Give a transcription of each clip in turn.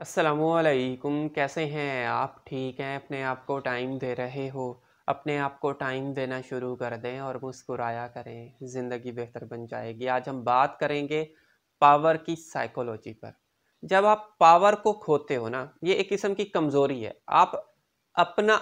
असलकुम कैसे हैं आप ठीक हैं अपने आप को टाइम दे रहे हो अपने आप को टाइम देना शुरू कर दें और मुस्कुराया करें ज़िंदगी बेहतर बन जाएगी आज हम बात करेंगे पावर की साइकोलॉजी पर जब आप पावर को खोते हो ना ये एक किस्म की कमज़ोरी है आप अपना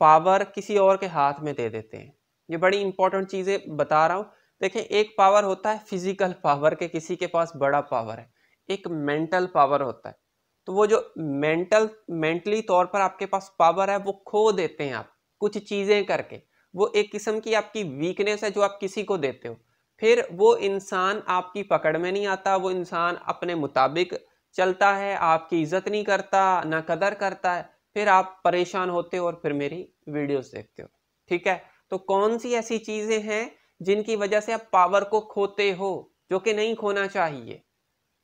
पावर किसी और के हाथ में दे देते हैं ये बड़ी इंपॉर्टेंट चीज़ें बता रहा हूँ देखें एक पावर होता है फिज़िकल पावर के किसी के पास बड़ा पावर है एक मेंटल पावर होता है तो वो जो मेंटल मेंटली तौर पर आपके पास पावर है वो खो देते हैं आप कुछ चीज़ें करके वो एक किस्म की आपकी वीकनेस है जो आप किसी को देते हो फिर वो इंसान आपकी पकड़ में नहीं आता वो इंसान अपने मुताबिक चलता है आपकी इज्जत नहीं करता ना कदर करता है फिर आप परेशान होते हो और फिर मेरी वीडियोस देखते हो ठीक है तो कौन सी ऐसी चीज़ें हैं जिनकी वजह से आप पावर को खोते हो जो कि नहीं खोना चाहिए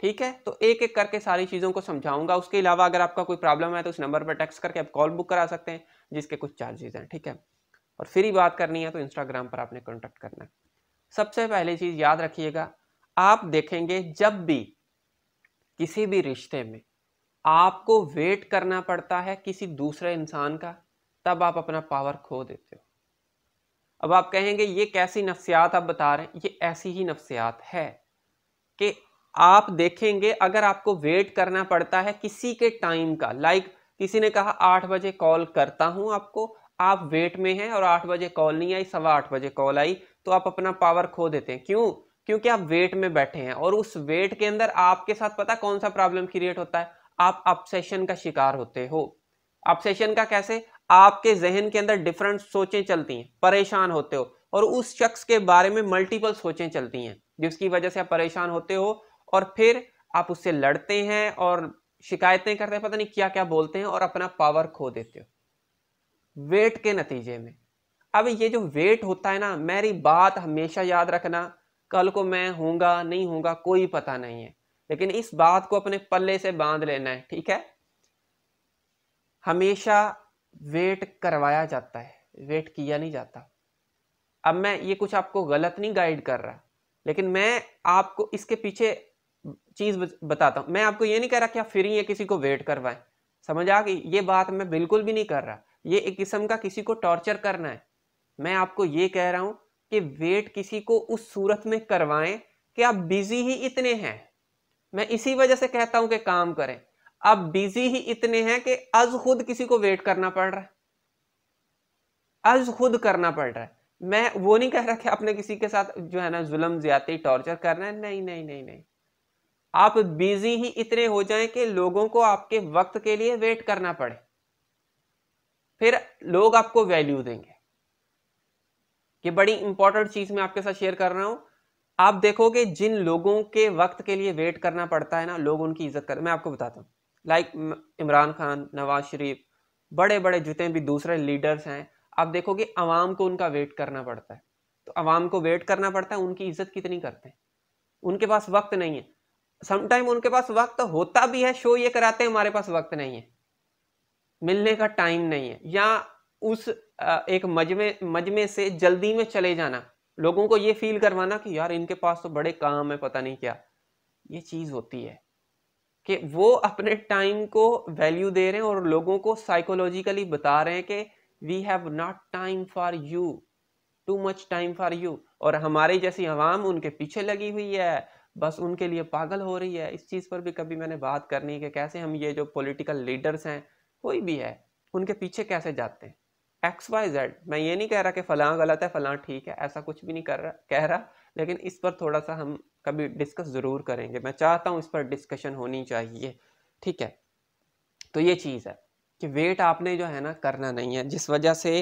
ठीक है तो एक एक करके सारी चीज़ों को समझाऊंगा उसके अलावा अगर आपका कोई प्रॉब्लम है तो उस नंबर पर टेक्स्ट करके आप कॉल बुक करा सकते हैं जिसके कुछ चार्जेज हैं ठीक है और फिर ही बात करनी है तो इंस्टाग्राम पर आपने कॉन्टैक्ट करना है सबसे पहली चीज़ याद रखिएगा आप देखेंगे जब भी किसी भी रिश्ते में आपको वेट करना पड़ता है किसी दूसरे इंसान का तब आप अपना पावर खो देते हो अब आप कहेंगे ये कैसी नफ्सियात आप बता रहे हैं ये ऐसी ही नफ्सियात है कि आप देखेंगे अगर आपको वेट करना पड़ता है किसी के टाइम का लाइक किसी ने कहा आठ बजे कॉल करता हूं आपको आप वेट में हैं और आठ बजे कॉल नहीं आई सवा आठ बजे कॉल आई तो आप अपना पावर खो देते हैं क्यों क्योंकि आप वेट में बैठे हैं और उस वेट के अंदर आपके साथ पता कौन सा प्रॉब्लम क्रिएट होता है आप अपसेशन का शिकार होते हो अपसेशन का कैसे आपके जहन के अंदर डिफरेंट सोचें चलती हैं परेशान होते हो और उस शख्स के बारे में मल्टीपल सोचें चलती हैं जिसकी वजह से आप परेशान होते हो और फिर आप उससे लड़ते हैं और शिकायतें करते हैं पता नहीं क्या क्या बोलते हैं और अपना पावर खो देते हो वेट के नतीजे में अब ये जो वेट होता है ना मेरी बात हमेशा याद रखना कल को मैं होऊंगा नहीं होऊंगा कोई पता नहीं है लेकिन इस बात को अपने पल्ले से बांध लेना है ठीक है हमेशा वेट करवाया जाता है वेट किया नहीं जाता अब मैं ये कुछ आपको गलत नहीं गाइड कर रहा लेकिन मैं आपको इसके पीछे चीज़ बताता हूँ मैं आपको ये नहीं कह रहा कि आप फ्री है किसी को वेट करवाए समझ आ गई ये बात मैं बिल्कुल भी नहीं कर रहा ये एक किस्म का किसी को टॉर्चर करना है मैं आपको ये कह रहा हूं कि वेट किसी को उस सूरत में करवाएं कि आप बिजी ही इतने हैं मैं इसी वजह से कहता हूं कि काम करें आप बिजी ही इतने हैं कि अज खुद किसी को वेट करना पड़ रहा है अज खुद करना पड़ रहा है मैं वो नहीं कह रहा कि आपने किसी के साथ जो है ना जुल्म ज्यादा टॉर्चर करना है नहीं नहीं नहीं नहीं आप बिजी ही इतने हो जाएं कि लोगों को आपके वक्त के लिए वेट करना पड़े फिर लोग आपको वैल्यू देंगे ये बड़ी इंपॉर्टेंट चीज मैं आपके साथ शेयर कर रहा हूं आप देखोगे जिन लोगों के वक्त के लिए वेट करना पड़ता है ना लोग उनकी इज्जत कर मैं आपको बताता हूँ लाइक इमरान खान नवाज शरीफ बड़े बड़े जितने भी दूसरे लीडर्स हैं आप देखोगे अवाम को उनका वेट करना पड़ता है तो अवाम को वेट करना पड़ता है उनकी इज्जत कितनी करते हैं उनके पास वक्त नहीं है समटाइम उनके पास वक्त होता भी है शो ये कराते हैं हमारे पास वक्त नहीं है मिलने का टाइम नहीं है या उस एक मजमे मजमे से जल्दी में चले जाना लोगों को ये फील करवाना कि यार इनके पास तो बड़े काम है पता नहीं क्या ये चीज़ होती है कि वो अपने टाइम को वैल्यू दे रहे हैं और लोगों को साइकोलॉजिकली बता रहे हैं कि we have not time for you too much time for you और हमारी जैसी आवाम उनके पीछे लगी हुई है बस उनके लिए पागल हो रही है इस चीज़ पर भी कभी मैंने बात करनी कि कैसे हम ये जो पॉलिटिकल लीडर्स हैं कोई भी है उनके पीछे कैसे जाते हैं एक्स वाई जेड मैं ये नहीं कह रहा कि फ़लाँ गलत है फ़लाँ ठीक है ऐसा कुछ भी नहीं कर रहा कह रहा लेकिन इस पर थोड़ा सा हम कभी डिस्कस ज़रूर करेंगे मैं चाहता हूँ इस पर डिस्कशन होनी चाहिए ठीक है तो ये चीज़ है कि वेट आपने जो है ना करना नहीं है जिस वजह से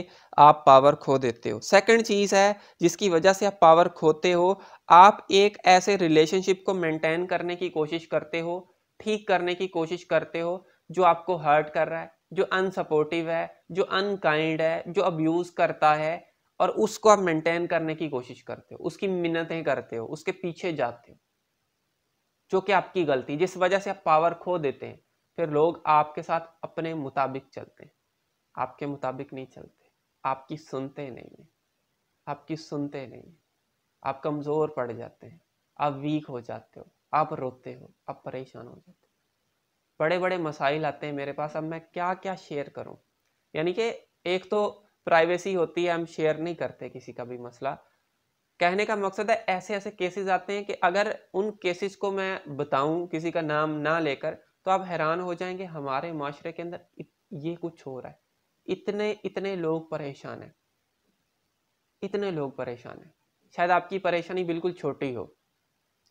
आप पावर खो देते हो सेकंड चीज़ है जिसकी वजह से आप पावर खोते हो आप एक ऐसे रिलेशनशिप को मेंटेन करने की कोशिश करते हो ठीक करने की कोशिश करते हो जो आपको हर्ट कर रहा है जो अनसपोर्टिव है जो अनकाइंड है जो अब्यूज़ करता है और उसको आप मेंटेन करने की कोशिश करते हो उसकी मिन्नतें करते हो उसके पीछे जाते हो जो कि आपकी गलती जिस वजह से आप पावर खो देते हैं फिर लोग आपके साथ अपने मुताबिक चलते हैं आपके मुताबिक नहीं चलते आपकी सुनते नहीं हैं आपकी सुनते नहीं हैं आप कमज़ोर पड़ जाते हैं आप वीक हो जाते हो आप रोते हो आप परेशान हो जाते हो बड़े बड़े मसाइल आते हैं मेरे पास अब मैं क्या क्या शेयर करूं यानी कि एक तो प्राइवेसी होती है हम शेयर नहीं करते किसी का भी मसला कहने का मकसद है ऐसे ऐसे केसेस आते हैं कि अगर उन केसेस को मैं बताऊं किसी का नाम ना लेकर तो आप हैरान हो जाएंगे हमारे माशरे के अंदर ये कुछ हो रहा है इतने इतने लोग परेशान हैं इतने लोग परेशान हैं शायद आपकी परेशानी बिल्कुल छोटी हो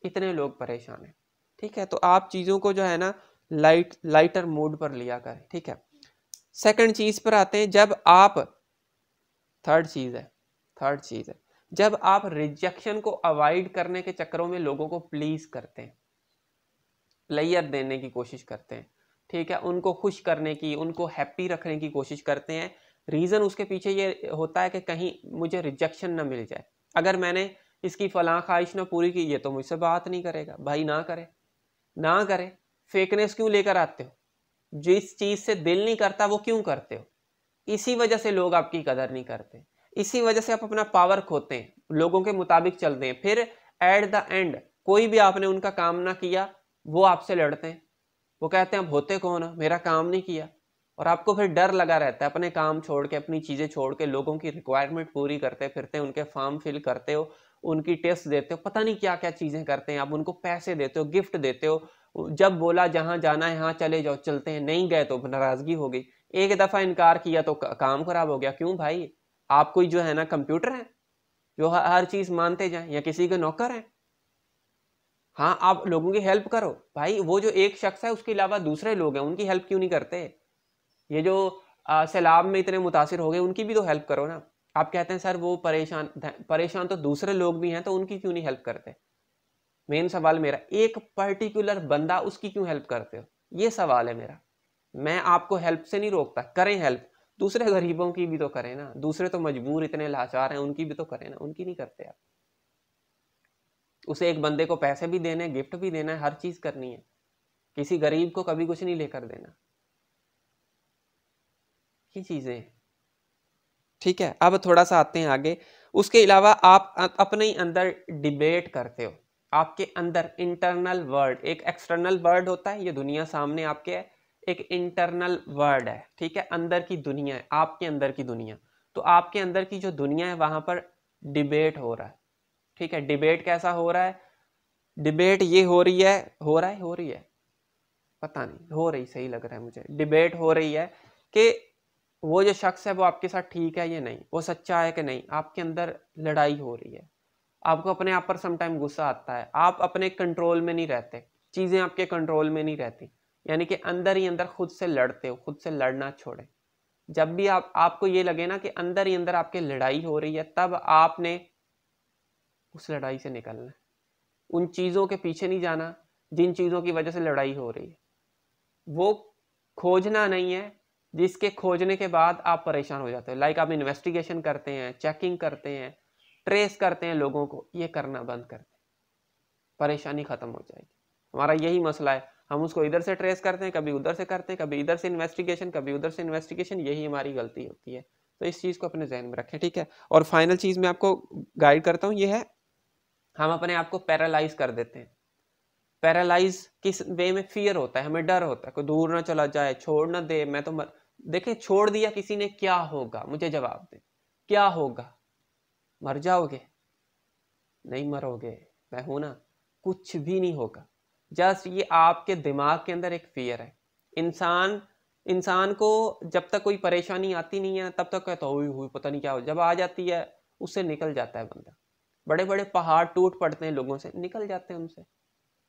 इतने लोग परेशान हैं ठीक है तो आप चीज़ों को जो है ना लाइट लाइटर मूड पर लिया करें ठीक है सेकंड चीज़ पर आते हैं जब आप थर्ड चीज़ है थर्ड चीज़ है जब आप रिजेक्शन को अवॉइड करने के चक्करों में लोगों को प्लीज़ करते हैं प्लेयर देने की कोशिश करते हैं ठीक है उनको खुश करने की उनको हैप्पी रखने की कोशिश करते हैं रीज़न उसके पीछे ये होता है कि कहीं मुझे रिजेक्शन ना मिल जाए अगर मैंने इसकी फलां ख्वाहिश ना पूरी की ये तो मुझसे बात नहीं करेगा भाई ना करे ना करे फेकनेस क्यों लेकर आते हो जिस चीज़ से दिल नहीं करता वो क्यों करते हो इसी वजह से लोग आपकी कदर नहीं करते इसी वजह से आप अपना पावर खोते हैं लोगों के मुताबिक चलते हैं फिर एट द एंड कोई भी आपने उनका काम ना किया वो आपसे लड़ते हैं वो कहते हैं अब होते कौन है मेरा काम नहीं किया और आपको फिर डर लगा रहता है अपने काम छोड़ के अपनी चीज़ें छोड़ के लोगों की रिक्वायरमेंट पूरी करते फिरते उनके फॉर्म फिल करते हो उनकी टेस्ट देते हो पता नहीं क्या क्या चीज़ें करते हैं आप उनको पैसे देते हो गिफ्ट देते हो जब बोला जहाँ जाना है यहाँ चले जाओ चलते हैं नहीं गए तो नाराज़गी हो गई एक दफ़ा इनकार किया तो काम खराब हो गया क्यों भाई आप कोई जो है ना कंप्यूटर हैं जो हर चीज़ मानते जाएं या किसी के नौकर हैं हाँ आप लोगों की हेल्प करो भाई वो जो एक शख्स है उसके अलावा दूसरे लोग हैं उनकी हेल्प क्यों नहीं करते ये जो सैलाब में इतने मुतासर हो गए उनकी भी तो हेल्प करो ना आप कहते हैं सर वो परेशान परेशान तो दूसरे लोग भी हैं तो उनकी क्यों नहीं हेल्प करते मेन सवाल मेरा एक पर्टिकुलर बंदा उसकी क्यों हेल्प करते हो ये सवाल है मेरा मैं आपको हेल्प से नहीं रोकता करें हेल्प दूसरे गरीबों की भी तो करें ना दूसरे तो मजबूर इतने लाचार हैं उनकी भी तो करें ना उनकी नहीं करते आप उसे एक बंदे को पैसे भी देने गिफ्ट भी देना है हर चीज़ करनी है किसी गरीब को कभी कुछ नहीं लेकर देना ये चीज़ें ठीक है अब थोड़ा सा आते हैं आगे उसके अलावा आप अपने ही अंदर डिबेट करते हो आपके अंदर इंटरनल वर्ड एक एक्सटर्नल वर्ड होता है ये दुनिया सामने आपके है एक इंटरनल वर्ड है ठीक है अंदर की दुनिया है आपके अंदर की दुनिया तो आपके अंदर की जो दुनिया है वहां पर डिबेट हो रहा है ठीक है डिबेट कैसा हो रहा है डिबेट ये हो रही है हो रहा है हो रही है पता नहीं हो रही सही लग रहा है मुझे डिबेट हो रही है कि वो जो शख्स है वो आपके साथ ठीक है या नहीं वो सच्चा है कि नहीं आपके अंदर लड़ाई हो रही है आपको अपने आप पर समटाइम गुस्सा आता है आप अपने कंट्रोल में नहीं रहते चीज़ें आपके कंट्रोल में नहीं रहती यानी कि अंदर ही अंदर खुद से लड़ते हो खुद से लड़ना छोड़े जब भी आप आपको ये लगे ना कि अंदर ही अंदर आपके लड़ाई हो रही है तब आपने उस लड़ाई से निकलना है उन चीज़ों के पीछे नहीं जाना जिन चीज़ों की वजह से लड़ाई हो रही है वो खोजना नहीं है जिसके खोजने के बाद आप परेशान हो जाते हो लाइक आप इन्वेस्टिगेशन करते हैं चेकिंग करते हैं ट्रेस करते हैं लोगों को ये करना बंद कर दें परेशानी ख़त्म हो जाएगी हमारा यही मसला है हम उसको इधर से ट्रेस करते हैं कभी उधर से करते हैं कभी इधर से इन्वेस्टिगेशन कभी उधर से इन्वेस्टिगेशन यही हमारी गलती होती है तो इस चीज़ को अपने जहन में रखें ठीक है और फाइनल चीज़ मैं आपको गाइड करता हूँ ये है हम अपने आप को पैरालाइज कर देते हैं पैरालाइज किस वे में फियर होता है हमें डर होता है कोई दूर ना चला जाए छोड़ ना दे मैं तो मर देखें छोड़ दिया किसी ने क्या होगा मुझे जवाब दे क्या होगा मर जाओगे नहीं मरोगे मैं हूं ना कुछ भी नहीं होगा जस्ट ये आपके दिमाग के अंदर एक फियर है इंसान इंसान को जब तक कोई परेशानी आती नहीं है तब तक कहता हुई हुई पता नहीं क्या हो जब आ जाती है उससे निकल जाता है बंदा बड़े बड़े पहाड़ टूट पड़ते हैं लोगों से निकल जाते हैं उनसे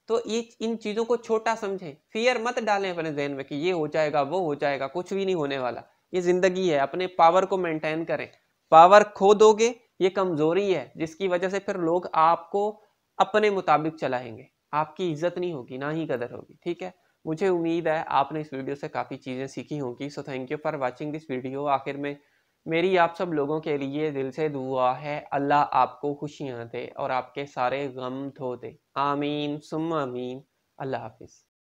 तो ये इन चीज़ों को छोटा समझें फियर मत डालें अपने जहन में कि ये हो जाएगा वो हो जाएगा कुछ भी नहीं होने वाला ये ज़िंदगी है अपने पावर को मेंटेन करें पावर खो दोगे ये कमज़ोरी है जिसकी वजह से फिर लोग आपको अपने मुताबिक चलाएंगे आपकी इज्जत नहीं होगी ना ही कदर होगी ठीक है मुझे उम्मीद है आपने इस वीडियो से काफ़ी चीज़ें सीखी होंगी so thank you for watching this video आखिर में मेरी आप सब लोगों के लिए दिल से दुआ है अल्लाह आपको खुशियाँ दे और आपके सारे गम धो दे आमीन सुम आमीन अल्लाह हाफिज़